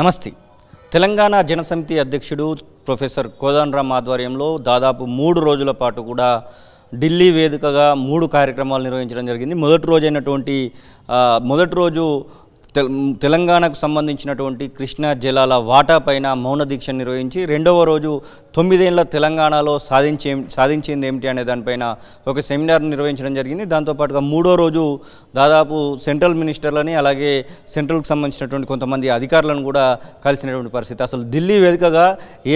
నమస్తే తెలంగాణ జనసమితి అధ్యక్షుడు ప్రొఫెసర్ కోదండరామ్ ఆధ్వర్యంలో దాదాపు మూడు రోజుల పాటు కూడా ఢిల్లీ వేదికగా మూడు కార్యక్రమాలు నిర్వహించడం జరిగింది మొదటి రోజైనటువంటి మొదటి రోజు తెలంగాణకు సంబంధించినటువంటి కృష్ణా జలాల వాటా పైన మౌన దీక్ష నిర్వహించి రెండవ రోజు తొమ్మిదేళ్ల తెలంగాణలో సాధించే సాధించింది ఏమిటి అనే దానిపైన ఒక సెమినార్ నిర్వహించడం జరిగింది దాంతోపాటుగా మూడో రోజు దాదాపు సెంట్రల్ మినిస్టర్లని అలాగే సెంట్రల్కి సంబంధించినటువంటి కొంతమంది అధికారులను కూడా కలిసినటువంటి పరిస్థితి అసలు ఢిల్లీ వేదికగా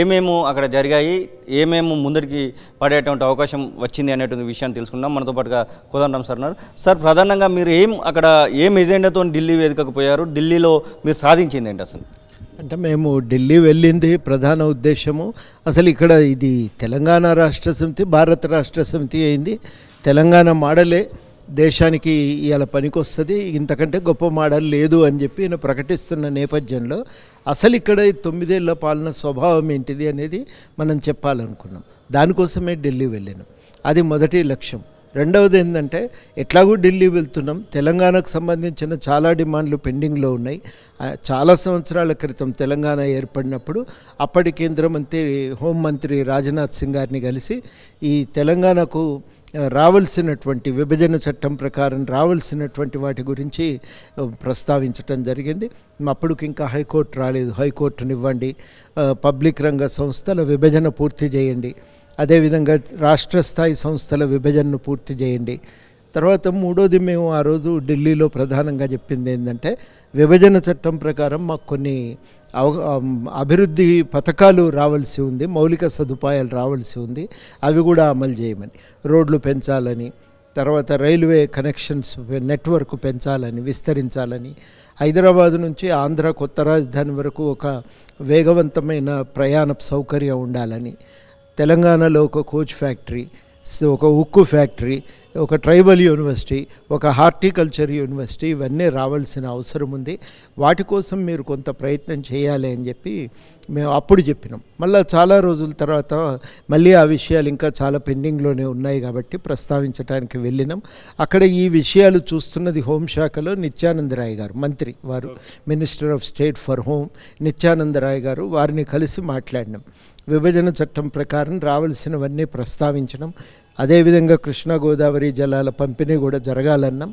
ఏమేమో అక్కడ జరిగాయి ఏమేమి ముందరికి పడేటువంటి అవకాశం వచ్చింది అనేటువంటి విషయాన్ని తెలుసుకున్నాం మనతో పాటుగా కోదండరామ్ సార్ ఉన్నారు సార్ ప్రధానంగా మీరు ఏం అక్కడ ఏం ఎజెండాతో ఢిల్లీ వేదికకు పోయారు ఢిల్లీలో మీరు సాధించింది ఏంటి అసలు అంటే మేము ఢిల్లీ వెళ్ళింది ప్రధాన ఉద్దేశము అసలు ఇక్కడ ఇది తెలంగాణ రాష్ట్ర సమితి భారత రాష్ట్ర సమితి అయింది తెలంగాణ మోడలే దేశానికి ఇవాళ పనికి వస్తుంది ఇంతకంటే గొప్ప మోడల్ లేదు అని చెప్పి నేను ప్రకటిస్తున్న నేపథ్యంలో అసలు ఇక్కడ తొమ్మిదేళ్ల పాలన స్వభావం ఏంటిది అనేది మనం చెప్పాలనుకున్నాం దానికోసమే ఢిల్లీ వెళ్ళాను అది మొదటి లక్ష్యం రెండవది ఏంటంటే ఎట్లాగూ ఢిల్లీ వెళ్తున్నాం తెలంగాణకు సంబంధించిన చాలా డిమాండ్లు పెండింగ్లో ఉన్నాయి చాలా సంవత్సరాల క్రితం తెలంగాణ ఏర్పడినప్పుడు అప్పటి కేంద్ర మంత్రి హోంమంత్రి రాజ్నాథ్ సింగ్ గారిని కలిసి ఈ తెలంగాణకు రావాల్సినటువంటి విభజన చట్టం ప్రకారం రావాల్సినటువంటి వాటి గురించి ప్రస్తావించటం జరిగింది అప్పటికి ఇంకా హైకోర్టు రాలేదు హైకోర్టునివ్వండి పబ్లిక్ రంగ సంస్థల విభజన పూర్తి చేయండి అదేవిధంగా రాష్ట్ర స్థాయి సంస్థల విభజనను పూర్తి చేయండి తర్వాత మూడోది మేము ఆ రోజు ఢిల్లీలో ప్రధానంగా చెప్పింది ఏంటంటే విభజన చట్టం ప్రకారం మాకు కొన్ని అభివృద్ధి పథకాలు రావాల్సి ఉంది మౌలిక సదుపాయాలు రావాల్సి ఉంది అవి కూడా అమలు చేయమని రోడ్లు పెంచాలని తర్వాత రైల్వే కనెక్షన్స్ నెట్వర్క్ పెంచాలని విస్తరించాలని హైదరాబాద్ నుంచి ఆంధ్ర కొత్త రాజధాని వరకు ఒక వేగవంతమైన ప్రయాణ సౌకర్యం ఉండాలని తెలంగాణలో ఒక కోచ్ ఫ్యాక్టరీ ఒక ఉక్కు ఫ్యాక్టరీ ఒక ట్రైబల్ యూనివర్సిటీ ఒక హార్టికల్చర్ యూనివర్సిటీ ఇవన్నీ రావాల్సిన అవసరం ఉంది వాటి కోసం మీరు కొంత ప్రయత్నం చేయాలి అని చెప్పి మేము అప్పుడు చెప్పినాం మళ్ళీ చాలా రోజుల తర్వాత మళ్ళీ ఆ విషయాలు ఇంకా చాలా పెండింగ్లోనే ఉన్నాయి కాబట్టి ప్రస్తావించడానికి వెళ్ళినాం అక్కడ ఈ విషయాలు చూస్తున్నది హోంశాఖలో నిత్యానందరాయ్ గారు మంత్రి వారు minister of state for home Nityanand Rai గారు వారిని కలిసి మాట్లాడినాం విభజన చట్టం ప్రకారం రావాల్సినవన్నీ ప్రస్తావించడం అదేవిధంగా కృష్ణా గోదావరి జలాల పంపిణీ కూడా జరగాలన్నాం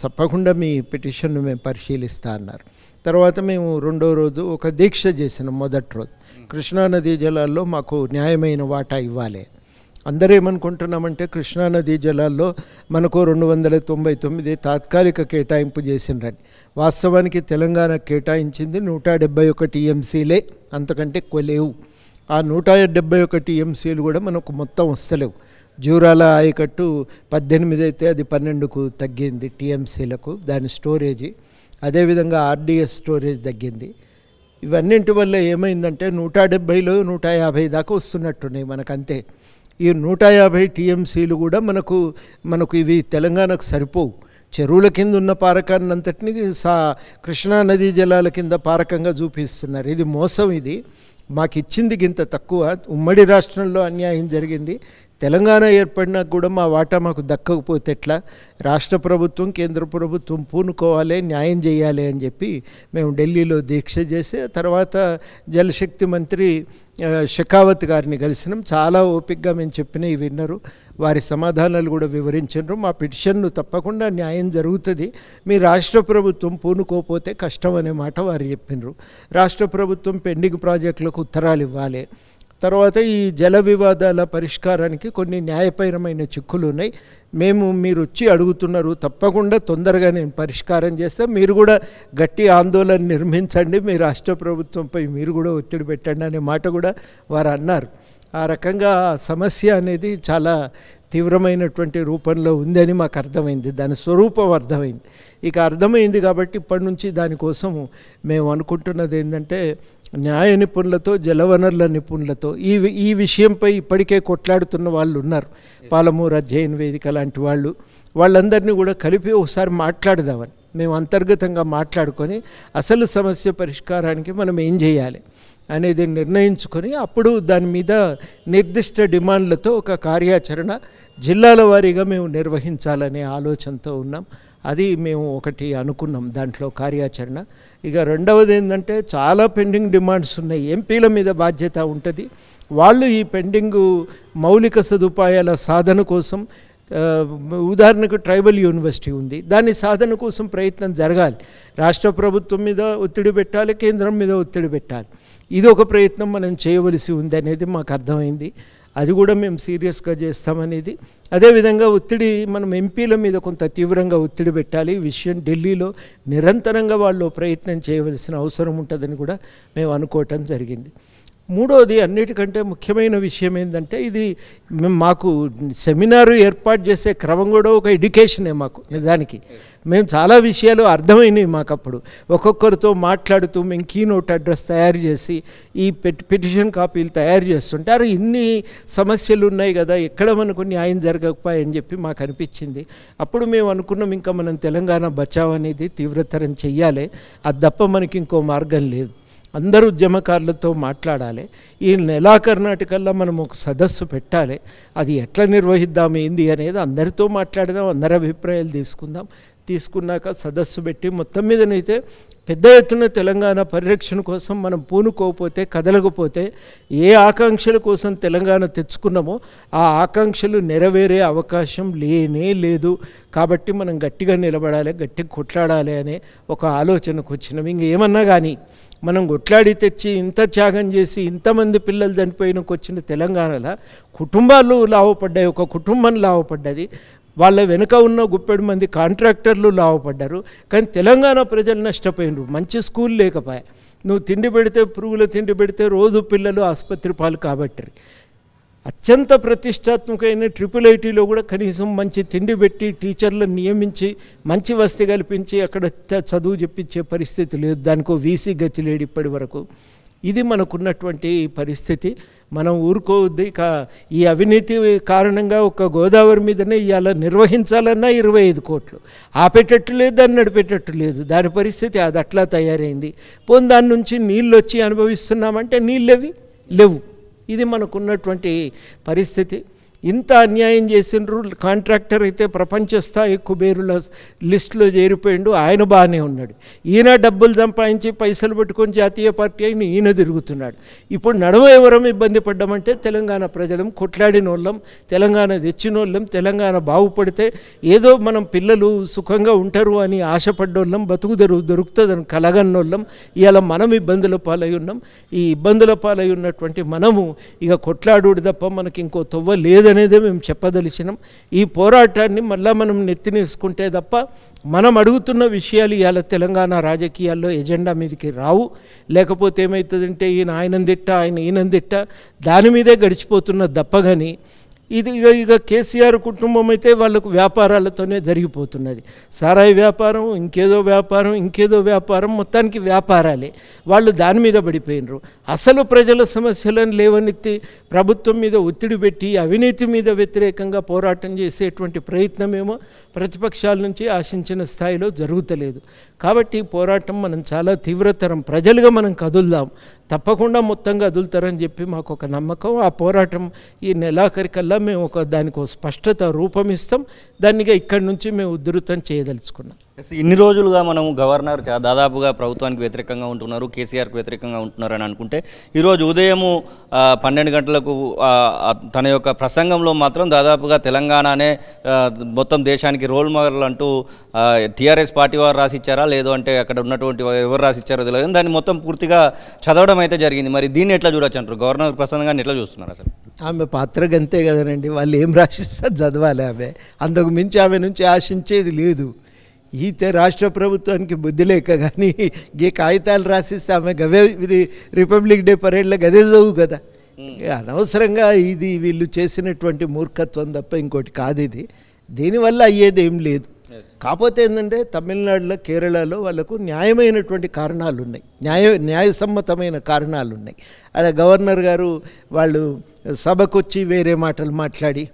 తప్పకుండా మీ పిటిషన్ను మేము పరిశీలిస్తా అన్నారు తర్వాత మేము రెండో రోజు ఒక దీక్ష చేసిన మొదటి రోజు కృష్ణానది జలాల్లో మాకు న్యాయమైన వాటా ఇవ్వాలి అందరూ ఏమనుకుంటున్నామంటే కృష్ణానది జలాల్లో మనకు రెండు వందల తొంభై తొమ్మిది తాత్కాలిక కేటాయింపు చేసినరండి వాస్తవానికి తెలంగాణ కేటాయించింది నూట డెబ్బై ఒకటి ఎంసీలే అంతకంటే ఎక్కువ లేవు ఆ నూట డెబ్బై ఒకటి ఎంసీలు కూడా మనకు మొత్తం వస్తలేవు జూరాల ఆయకట్టు పద్దెనిమిది అయితే అది పన్నెండుకు తగ్గింది టీఎంసీలకు దాని స్టోరేజీ అదేవిధంగా ఆర్డీఎస్ స్టోరేజ్ తగ్గింది ఇవన్నింటి వల్ల ఏమైందంటే నూట డెబ్బైలో నూట యాభై దాకా వస్తున్నట్టున్నాయి మనకంతే ఈ నూట యాభై టీఎంసీలు కూడా మనకు మనకు ఇవి తెలంగాణకు సరిపోవు చెరువుల కింద ఉన్న పారకాన్ని అంతటిని సా కృష్ణానదీ జలాల కింద పారకంగా చూపిస్తున్నారు ఇది మోసం ఇది మాకు ఇచ్చింది గింత తక్కువ ఉమ్మడి రాష్ట్రంలో అన్యాయం జరిగింది తెలంగాణ ఏర్పడినా కూడా మా వాటా మాకు దక్కకపోతే ఎట్లా రాష్ట్ర ప్రభుత్వం కేంద్ర ప్రభుత్వం పూనుకోవాలి న్యాయం చేయాలి అని చెప్పి మేము ఢిల్లీలో దీక్ష చేసి తర్వాత జలశక్తి మంత్రి షెకావత్ గారిని కలిసినాం చాలా ఓపికగా మేము చెప్పినవి విన్నారు వారి సమాధానాలు కూడా వివరించారు మా పిటిషన్ను తప్పకుండా న్యాయం జరుగుతుంది మీ రాష్ట్ర ప్రభుత్వం పూనుకోపోతే కష్టం అనే మాట వారు చెప్పినారు రాష్ట్ర ప్రభుత్వం పెండింగ్ ప్రాజెక్టులకు ఉత్తరాలు ఇవ్వాలి తర్వాత ఈ జల వివాదాల పరిష్కారానికి కొన్ని న్యాయపరమైన చిక్కులు ఉన్నాయి మేము మీరు వచ్చి అడుగుతున్నారు తప్పకుండా తొందరగా నేను పరిష్కారం చేస్తాను మీరు కూడా గట్టి ఆందోళన నిర్మించండి మీ రాష్ట్ర ప్రభుత్వంపై మీరు కూడా ఒత్తిడి పెట్టండి అనే మాట కూడా వారు అన్నారు ఆ రకంగా సమస్య అనేది చాలా తీవ్రమైనటువంటి రూపంలో ఉందని మాకు అర్థమైంది దాని స్వరూపం అర్థమైంది ఇక అర్థమైంది కాబట్టి ఇప్పటి నుంచి దానికోసం మేము అనుకుంటున్నది ఏంటంటే న్యాయ నిపుణులతో జలవనరుల నిపుణులతో ఈ ఈ విషయంపై ఇప్పటికే కొట్లాడుతున్న వాళ్ళు ఉన్నారు పాలమూరు అధ్యయన వేదిక లాంటి వాళ్ళు వాళ్ళందరినీ కూడా కలిపి ఒకసారి మాట్లాడదామని మేము అంతర్గతంగా మాట్లాడుకొని అసలు సమస్య పరిష్కారానికి మనం ఏం చేయాలి అనేది నిర్ణయించుకొని అప్పుడు దాని మీద నిర్దిష్ట డిమాండ్లతో ఒక కార్యాచరణ జిల్లాల వారీగా మేము నిర్వహించాలనే ఆలోచనతో ఉన్నాం అది మేము ఒకటి అనుకున్నాం దాంట్లో కార్యాచరణ ఇక రెండవది ఏంటంటే చాలా పెండింగ్ డిమాండ్స్ ఉన్నాయి ఎంపీల మీద బాధ్యత ఉంటుంది వాళ్ళు ఈ పెండింగ్ మౌలిక సదుపాయాల సాధన కోసం ఉదాహరణకు ట్రైబల్ యూనివర్సిటీ ఉంది దాని సాధన కోసం ప్రయత్నం జరగాలి రాష్ట్ర ప్రభుత్వం మీద ఒత్తిడి పెట్టాలి కేంద్రం మీద ఒత్తిడి పెట్టాలి ఇది ఒక ప్రయత్నం మనం చేయవలసి ఉంది అనేది మాకు అర్థమైంది అది కూడా మేము సీరియస్గా చేస్తామనేది అదేవిధంగా ఒత్తిడి మనం ఎంపీల మీద కొంత తీవ్రంగా ఒత్తిడి పెట్టాలి విషయం ఢిల్లీలో నిరంతరంగా వాళ్ళు ప్రయత్నం చేయవలసిన అవసరం ఉంటుందని కూడా మేము అనుకోవటం జరిగింది మూడోది అన్నిటికంటే ముఖ్యమైన విషయం ఏంటంటే ఇది మాకు సెమినారు ఏర్పాటు చేసే క్రమం కూడా ఒక ఎడ్యుకేషనే మాకు నిజానికి మేము చాలా విషయాలు అర్థమైనవి మాకు అప్పుడు ఒక్కొక్కరితో మాట్లాడుతూ మేము నోట్ అడ్రస్ తయారు చేసి ఈ పిటిషన్ కాపీలు తయారు చేస్తుంటారు ఇన్ని సమస్యలు ఉన్నాయి కదా ఎక్కడ మనకు న్యాయం జరగకపోయని చెప్పి మాకు అనిపించింది అప్పుడు మేము అనుకున్నాం ఇంకా మనం తెలంగాణ బచావ్ అనేది తీవ్రతరం చెయ్యాలి అది తప్ప మనకి ఇంకో మార్గం లేదు అందరు ఉద్యమకారులతో మాట్లాడాలి ఈ నెలా కర్ణాటకల్లో మనం ఒక సదస్సు పెట్టాలి అది ఎట్లా నిర్వహిద్దాం ఏంది అనేది అందరితో మాట్లాడదాం అందరి అభిప్రాయాలు తీసుకుందాం తీసుకున్నాక సదస్సు పెట్టి మొత్తం మీదనైతే పెద్ద ఎత్తున తెలంగాణ పరిరక్షణ కోసం మనం పూనుకోకపోతే కదలకపోతే ఏ ఆకాంక్షల కోసం తెలంగాణ తెచ్చుకున్నామో ఆ ఆకాంక్షలు నెరవేరే అవకాశం లేనే లేదు కాబట్టి మనం గట్టిగా నిలబడాలి గట్టిగా కొట్లాడాలి అనే ఒక ఆలోచనకు వచ్చినాం ఇంకేమన్నా కానీ మనం కొట్లాడి తెచ్చి ఇంత త్యాగం చేసి ఇంతమంది పిల్లలు చనిపోయినకొచ్చిన తెలంగాణలో కుటుంబాలు లాభపడ్డాయి ఒక కుటుంబం లాభపడ్డది వాళ్ళ వెనుక ఉన్న గుప్పెడు మంది కాంట్రాక్టర్లు లాభపడ్డారు కానీ తెలంగాణ ప్రజలు నష్టపోయినారు మంచి స్కూల్ లేకపోయా నువ్వు తిండి పెడితే పురుగుల తిండి పెడితే రోజు పిల్లలు ఆసుపత్రి పాలు కాబట్టి అత్యంత ప్రతిష్టాత్మకమైన ట్రిపుల్ ఐటీలో కూడా కనీసం మంచి తిండి పెట్టి టీచర్లను నియమించి మంచి వసతి కల్పించి అక్కడ చదువు చెప్పించే పరిస్థితి లేదు దానికో వీసీ గతి లేడు ఇప్పటి వరకు ఇది మనకున్నటువంటి పరిస్థితి మనం ఊరుకోవద్దు ఇక ఈ అవినీతి కారణంగా ఒక గోదావరి మీదనే ఇవాళ నిర్వహించాలన్నా ఇరవై ఐదు కోట్లు ఆపేటట్టు లేదు దాన్ని నడిపేటట్టు లేదు దాని పరిస్థితి అది అట్లా తయారైంది పోని దాని నుంచి నీళ్ళు వచ్చి అనుభవిస్తున్నామంటే నీళ్ళు లేవు ఇది మనకున్నటువంటి పరిస్థితి ఇంత అన్యాయం చేసిండ్రు కాంట్రాక్టర్ అయితే ప్రపంచ స్థాయి కుబేరుల లిస్టులో చేరిపోయిండు ఆయన బాగానే ఉన్నాడు ఈయన డబ్బులు సంపాదించి పైసలు పెట్టుకొని జాతీయ పార్టీ అయిన ఈయన తిరుగుతున్నాడు ఇప్పుడు నడవ ఎవరం ఇబ్బంది పడ్డామంటే తెలంగాణ ప్రజలం కొట్లాడిన వాళ్ళం తెలంగాణ తెచ్చిన వాళ్ళం తెలంగాణ బాగుపడితే ఏదో మనం పిల్లలు సుఖంగా ఉంటారు అని ఆశపడ్డోళ్ళం బతుకు దొరు దొరుకుతుందని కలగన్నోళ్ళం ఇవాళ మనం ఇబ్బందుల పాలై ఉన్నాం ఈ ఇబ్బందుల పాలై ఉన్నటువంటి మనము ఇక కొట్లాడు తప్ప మనకి ఇంకో తొవ్వ లేదు లేదనేదే మేము చెప్పదలిచినాం ఈ పోరాటాన్ని మళ్ళీ మనం నెత్తినేసుకుంటే తప్ప మనం అడుగుతున్న విషయాలు ఇవాళ తెలంగాణ రాజకీయాల్లో ఎజెండా మీదకి రావు లేకపోతే ఏమవుతుందంటే ఈయన ఆయనందిట్ట ఆయన ఈయనందిట్ట దాని మీదే గడిచిపోతున్న దప్ప కానీ ఇది ఇక కేసీఆర్ కుటుంబం అయితే వాళ్ళకు వ్యాపారాలతోనే జరిగిపోతున్నది సారాయి వ్యాపారం ఇంకేదో వ్యాపారం ఇంకేదో వ్యాపారం మొత్తానికి వ్యాపారాలే వాళ్ళు దాని మీద పడిపోయినరు అసలు ప్రజల సమస్యలను లేవనెత్తి ప్రభుత్వం మీద ఒత్తిడి పెట్టి అవినీతి మీద వ్యతిరేకంగా పోరాటం చేసేటువంటి ప్రయత్నమేమో ప్రతిపక్షాల నుంచి ఆశించిన స్థాయిలో జరుగుతలేదు కాబట్టి పోరాటం మనం చాలా తీవ్రతరం ప్రజలుగా మనం కదులుదాం తప్పకుండా మొత్తంగా వదులుతారని చెప్పి మాకు ఒక నమ్మకం ఆ పోరాటం ఈ నెలాఖరికల్లా మేము ఒక దానికి ఒక స్పష్టత రూపమిస్తాం దానిగా ఇక్కడి నుంచి మేము ఉద్ధృతం చేయదలుచుకున్నాం ఇన్ని రోజులుగా మనం గవర్నర్ దాదాపుగా ప్రభుత్వానికి వ్యతిరేకంగా ఉంటున్నారు కేసీఆర్కి వ్యతిరేకంగా ఉంటున్నారు అని అనుకుంటే ఈరోజు ఉదయము పన్నెండు గంటలకు తన యొక్క ప్రసంగంలో మాత్రం దాదాపుగా తెలంగాణనే మొత్తం దేశానికి రోల్ మోడల్ అంటూ టీఆర్ఎస్ పార్టీ వారు రాసిచ్చారా లేదు అంటే అక్కడ ఉన్నటువంటి ఎవరు రాసిచ్చారో తెలియదు దాన్ని మొత్తం పూర్తిగా చదవడం అయితే జరిగింది మరి దీన్ని ఎట్లా చూడొచ్చు అంటారు గవర్నర్ ప్రసంగాన్ని ఎట్లా చూస్తున్నారు అసలు ఆమె పాత్ర గంతే కదనండి వాళ్ళు ఏం రాసిస్తారు చదవాలి ఆమె అంతకు మించి ఆమె నుంచి ఆశించేది లేదు ఈతే రాష్ట్ర ప్రభుత్వానికి బుద్ధి లేక కానీ ఈ కాగితాలు రాసిస్తే ఆమె గవే రిపబ్లిక్ డే పరేడ్లో గదే చదువు కదా అనవసరంగా ఇది వీళ్ళు చేసినటువంటి మూర్ఖత్వం తప్ప ఇంకోటి కాదు ఇది దీనివల్ల అయ్యేది ఏం లేదు కాకపోతే ఏంటంటే తమిళనాడులో కేరళలో వాళ్ళకు న్యాయమైనటువంటి కారణాలు ఉన్నాయి న్యాయ న్యాయసమ్మతమైన కారణాలు ఉన్నాయి అలా గవర్నర్ గారు వాళ్ళు సభకొచ్చి వేరే మాటలు మాట్లాడి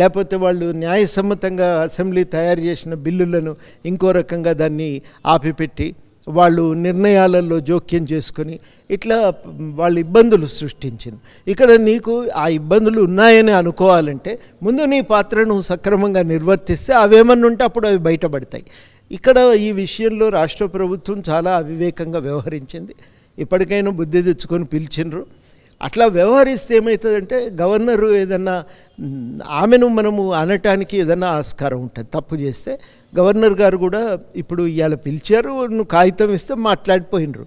లేకపోతే వాళ్ళు న్యాయసమ్మతంగా అసెంబ్లీ తయారు చేసిన బిల్లులను ఇంకో రకంగా దాన్ని ఆపిపెట్టి వాళ్ళు నిర్ణయాలలో జోక్యం చేసుకొని ఇట్లా వాళ్ళ ఇబ్బందులు సృష్టించింది ఇక్కడ నీకు ఆ ఇబ్బందులు ఉన్నాయని అనుకోవాలంటే ముందు నీ పాత్రను సక్రమంగా నిర్వర్తిస్తే అవేమన్నా ఉంటే అప్పుడు అవి బయటపడతాయి ఇక్కడ ఈ విషయంలో రాష్ట్ర ప్రభుత్వం చాలా అవివేకంగా వ్యవహరించింది ఇప్పటికైనా బుద్ధి తెచ్చుకొని పిలిచినరు అట్లా వ్యవహరిస్తే ఏమవుతుందంటే గవర్నరు ఏదన్నా ఆమెను మనము అనటానికి ఏదన్నా ఆస్కారం ఉంటుంది తప్పు చేస్తే గవర్నర్ గారు కూడా ఇప్పుడు ఇవాళ పిలిచారు నువ్వు కాగితం ఇస్తే మాట్లాడిపోయినరు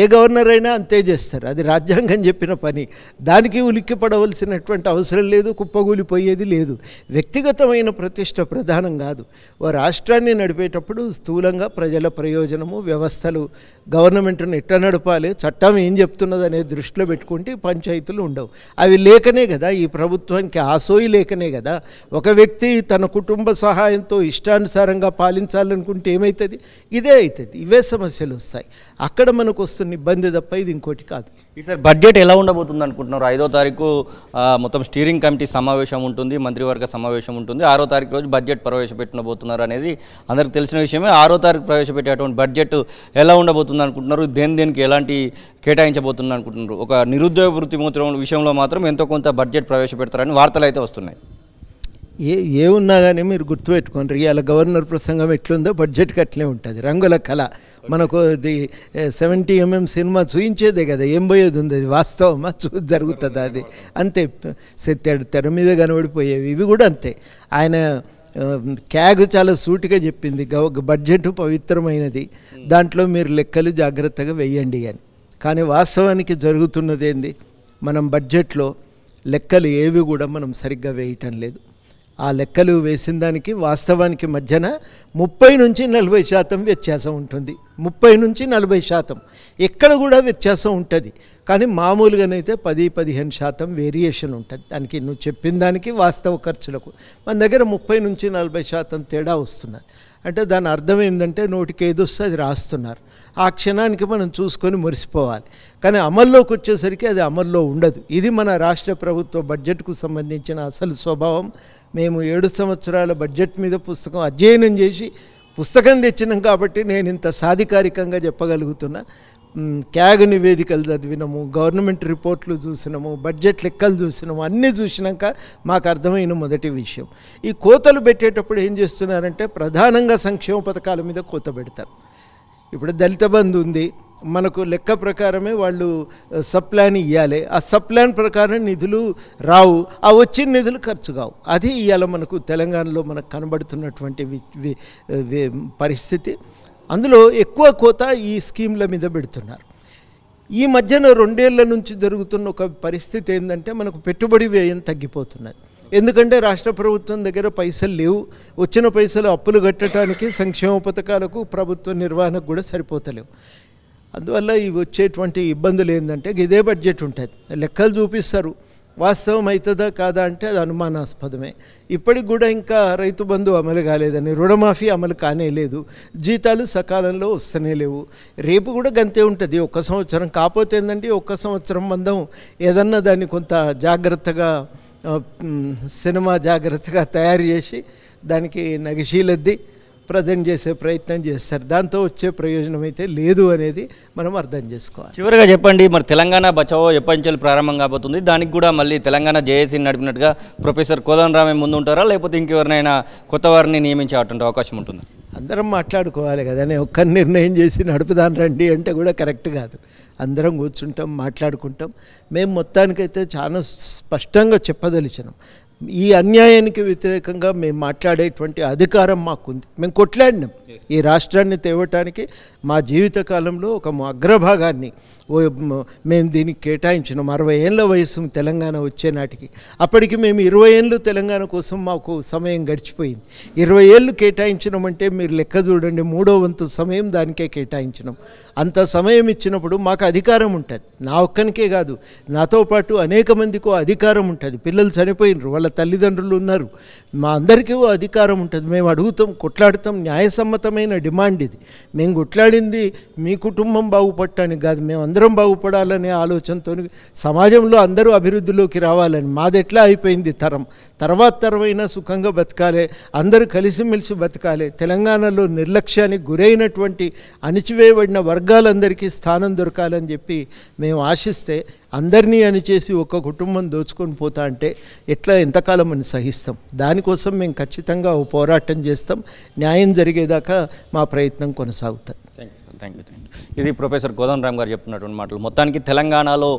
ఏ గవర్నర్ అయినా అంతే చేస్తారు అది రాజ్యాంగం చెప్పిన పని దానికి ఉలిక్కి పడవలసినటువంటి అవసరం లేదు కుప్పగూలిపోయేది లేదు వ్యక్తిగతమైన ప్రతిష్ట ప్రధానం కాదు ఓ రాష్ట్రాన్ని నడిపేటప్పుడు స్థూలంగా ప్రజల ప్రయోజనము వ్యవస్థలు గవర్నమెంట్ను ఎట్లా నడపాలి చట్టం ఏం చెప్తున్నది అనేది దృష్టిలో పెట్టుకుంటే పంచాయతీలు ఉండవు అవి లేకనే కదా ఈ ప్రభుత్వానికి ఆసోయి లేకనే కదా ఒక వ్యక్తి తన కుటుంబ సహాయంతో ఇష్టానుసారంగా పాలించాలనుకుంటే ఏమవుతుంది ఇదే అవుతుంది ఇవే సమస్యలు వస్తాయి అక్కడ మనకు వస్తున్న ఇబ్బంది తప్ప ఇది ఇంకోటి కాదు సార్ బడ్జెట్ ఎలా ఉండబోతుంది అనుకుంటున్నారు ఐదో తారీఖు మొత్తం స్టీరింగ్ కమిటీ సమావేశం ఉంటుంది మంత్రివర్గ సమావేశం ఉంటుంది ఆరో తారీఖు రోజు బడ్జెట్ ప్రవేశపెట్టబోతున్నారు అనేది అందరికి తెలిసిన విషయమే ఆరో తారీఖు ప్రవేశపెట్టేటువంటి బడ్జెట్ ఎలా ఉండబోతుంది అనుకుంటున్నారు దేని దేనికి ఎలాంటి కేటాయించబోతుంది అనుకుంటున్నారు ఒక నిరుద్యోగ వృత్తి మూత్రం విషయంలో మాత్రం ఎంతో కొంత బడ్జెట్ ప్రవేశపెడతారని వార్తలు అయితే వస్తున్నాయి ఏ ఏ ఉన్నా కానీ మీరు గుర్తుపెట్టుకోండి ఇవాళ గవర్నర్ ప్రసంగం ఎట్లుందో బడ్జెట్కి అట్లే ఉంటుంది రంగుల కళ మనకు ది సెవెంటీ ఎంఎం సినిమా చూయించేదే కదా ఏం పోయేది ఉంది అది వాస్తవమా చూ జరుగుతుంది అది అంతే తెర మీద కనబడిపోయేవి ఇవి కూడా అంతే ఆయన క్యాగ్ చాలా సూటిగా చెప్పింది బడ్జెట్ పవిత్రమైనది దాంట్లో మీరు లెక్కలు జాగ్రత్తగా వేయండి అని కానీ వాస్తవానికి జరుగుతున్నదేంది మనం బడ్జెట్లో లెక్కలు ఏవి కూడా మనం సరిగ్గా వేయటం లేదు ఆ లెక్కలు వేసిన దానికి వాస్తవానికి మధ్యన ముప్పై నుంచి నలభై శాతం వ్యత్యాసం ఉంటుంది ముప్పై నుంచి నలభై శాతం ఎక్కడ కూడా వ్యత్యాసం ఉంటుంది కానీ మామూలుగానైతే పది పదిహేను శాతం వేరియేషన్ ఉంటుంది దానికి నువ్వు చెప్పిన దానికి వాస్తవ ఖర్చులకు మన దగ్గర ముప్పై నుంచి నలభై శాతం తేడా వస్తున్నది అంటే దాని అర్థం ఏంటంటే నోటికి వస్తే అది రాస్తున్నారు ఆ క్షణానికి మనం చూసుకొని మురిసిపోవాలి కానీ అమల్లోకి వచ్చేసరికి అది అమల్లో ఉండదు ఇది మన రాష్ట్ర ప్రభుత్వ బడ్జెట్కు సంబంధించిన అసలు స్వభావం మేము ఏడు సంవత్సరాల బడ్జెట్ మీద పుస్తకం అధ్యయనం చేసి పుస్తకం తెచ్చినాం కాబట్టి నేను ఇంత సాధికారికంగా చెప్పగలుగుతున్నా క్యాగ్ నివేదికలు చదివినాము గవర్నమెంట్ రిపోర్ట్లు చూసినాము బడ్జెట్ లెక్కలు చూసినాము అన్నీ చూసినాక మాకు అర్థమైన మొదటి విషయం ఈ కోతలు పెట్టేటప్పుడు ఏం చేస్తున్నారంటే ప్రధానంగా సంక్షేమ పథకాల మీద కోత పెడతారు ఇప్పుడు దళిత బంధు ఉంది మనకు లెక్క ప్రకారమే వాళ్ళు సప్లాన్ ఇవ్వాలి ఆ సప్లాన్ ప్రకారం నిధులు రావు ఆ వచ్చిన నిధులు ఖర్చు కావు అది ఇవాళ మనకు తెలంగాణలో మనకు కనబడుతున్నటువంటి పరిస్థితి అందులో ఎక్కువ కోత ఈ స్కీమ్ల మీద పెడుతున్నారు ఈ మధ్యన రెండేళ్ల నుంచి జరుగుతున్న ఒక పరిస్థితి ఏంటంటే మనకు పెట్టుబడి వ్యయం తగ్గిపోతున్నది ఎందుకంటే రాష్ట్ర ప్రభుత్వం దగ్గర పైసలు లేవు వచ్చిన పైసలు అప్పులు కట్టడానికి సంక్షేమ పథకాలకు ప్రభుత్వ నిర్వహణకు కూడా సరిపోతలేవు అందువల్ల ఇవి వచ్చేటువంటి ఇబ్బందులు ఏంటంటే ఇదే బడ్జెట్ ఉంటుంది లెక్కలు చూపిస్తారు వాస్తవం అవుతుందా కాదా అంటే అది అనుమానాస్పదమే ఇప్పటికి కూడా ఇంకా రైతు బంధు అమలు కాలేదని రుణమాఫీ అమలు కానే లేదు జీతాలు సకాలంలో వస్తూనే లేవు రేపు కూడా గంతే ఉంటుంది ఒక్క సంవత్సరం కాకపోతే ఏంటంటే ఒక్క సంవత్సరం మందం ఏదన్నా దాన్ని కొంత జాగ్రత్తగా సినిమా జాగ్రత్తగా తయారు చేసి దానికి నగిశీలద్ది ప్రజెంట్ చేసే ప్రయత్నం చేస్తారు దాంతో వచ్చే ప్రయోజనం అయితే లేదు అనేది మనం అర్థం చేసుకోవాలి చివరిగా చెప్పండి మరి తెలంగాణ బచావో ఎప్పటి ప్రారంభం కాబోతుంది దానికి కూడా మళ్ళీ తెలంగాణ జేఏసీని నడిపినట్టుగా ప్రొఫెసర్ కోదండరామే ముందు ఉంటారా లేకపోతే ఇంకెవరినైనా కొత్త వారిని నియమించే అవకాశం ఉంటుంది అందరం మాట్లాడుకోవాలి కదా నేను ఒక్కరిని నిర్ణయం చేసి నడుపుదాను రండి అంటే కూడా కరెక్ట్ కాదు అందరం కూర్చుంటాం మాట్లాడుకుంటాం మేము మొత్తానికైతే చాలా స్పష్టంగా చెప్పదలిచినాం ఈ అన్యాయానికి వ్యతిరేకంగా మేము మాట్లాడేటువంటి అధికారం మాకుంది మేము కొట్లాడినాం ఈ రాష్ట్రాన్ని తేవటానికి మా జీవితకాలంలో ఒక అగ్రభాగాన్ని మేము దీనికి కేటాయించినాం అరవై ఏళ్ళ వయసు తెలంగాణ వచ్చేనాటికి అప్పటికి మేము ఇరవై ఏళ్ళు తెలంగాణ కోసం మాకు సమయం గడిచిపోయింది ఇరవై ఏళ్ళు కేటాయించినామంటే మీరు లెక్క చూడండి మూడో వంతు సమయం దానికే కేటాయించినాం అంత సమయం ఇచ్చినప్పుడు మాకు అధికారం ఉంటుంది నా ఒక్కనికే కాదు నాతో పాటు అనేక మందికి అధికారం ఉంటుంది పిల్లలు చనిపోయినారు వాళ్ళ తల్లిదండ్రులు ఉన్నారు మా అందరికీ అధికారం ఉంటుంది మేము అడుగుతాం కొట్లాడుతాం న్యాయసమ్మత స్వార్థమైన డిమాండ్ ఇది మేము కొట్లాడింది మీ కుటుంబం బాగుపడటానికి కాదు మేము అందరం బాగుపడాలనే ఆలోచనతో సమాజంలో అందరూ అభివృద్ధిలోకి రావాలని మాది ఎట్లా అయిపోయింది తరం తర్వాత తరమైనా సుఖంగా బతకాలి అందరూ కలిసిమెలిసి బతకాలి తెలంగాణలో నిర్లక్ష్యానికి గురైనటువంటి అణిచివేయబడిన వర్గాలందరికీ స్థానం దొరకాలని చెప్పి మేము ఆశిస్తే అందరినీ అని చేసి ఒక కుటుంబం దోచుకొని పోతా అంటే ఎట్లా ఎంతకాలం అని సహిస్తాం దానికోసం మేము ఖచ్చితంగా ఓ పోరాటం చేస్తాం న్యాయం జరిగేదాకా మా ప్రయత్నం కొనసాగుతాం థ్యాంక్ యూ థ్యాంక్ యూ ఇది ప్రొఫెసర్ గోదం రామ్ గారు చెప్తున్నటువంటి మాటలు మొత్తానికి తెలంగాణలో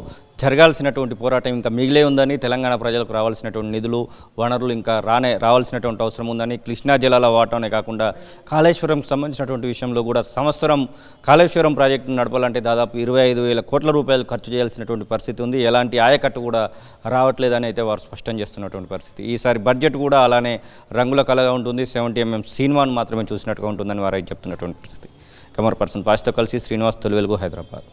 జరగాల్సినటువంటి పోరాటం ఇంకా మిగిలే ఉందని తెలంగాణ ప్రజలకు రావాల్సినటువంటి నిధులు వనరులు ఇంకా రానే రావాల్సినటువంటి అవసరం ఉందని కృష్ణా జలాల వాటానే కాకుండా కాళేశ్వరం సంబంధించినటువంటి విషయంలో కూడా సంవత్సరం కాళేశ్వరం ప్రాజెక్టును నడపాలంటే దాదాపు ఇరవై ఐదు వేల కోట్ల రూపాయలు ఖర్చు చేయాల్సినటువంటి పరిస్థితి ఉంది ఎలాంటి ఆయకట్టు కూడా రావట్లేదని అయితే వారు స్పష్టం చేస్తున్నటువంటి పరిస్థితి ఈసారి బడ్జెట్ కూడా అలానే రంగుల కలగా ఉంటుంది సెవెంటీ ఎంఎం సినిమాను మాత్రమే చూసినట్టుగా ఉంటుందని వారు చెప్తున్నటువంటి పరిస్థితి కమర్ పర్సన్ వాయిస్తో కలిసి శ్రీనివాస్ తొలివెలుగు హైదరాబాద్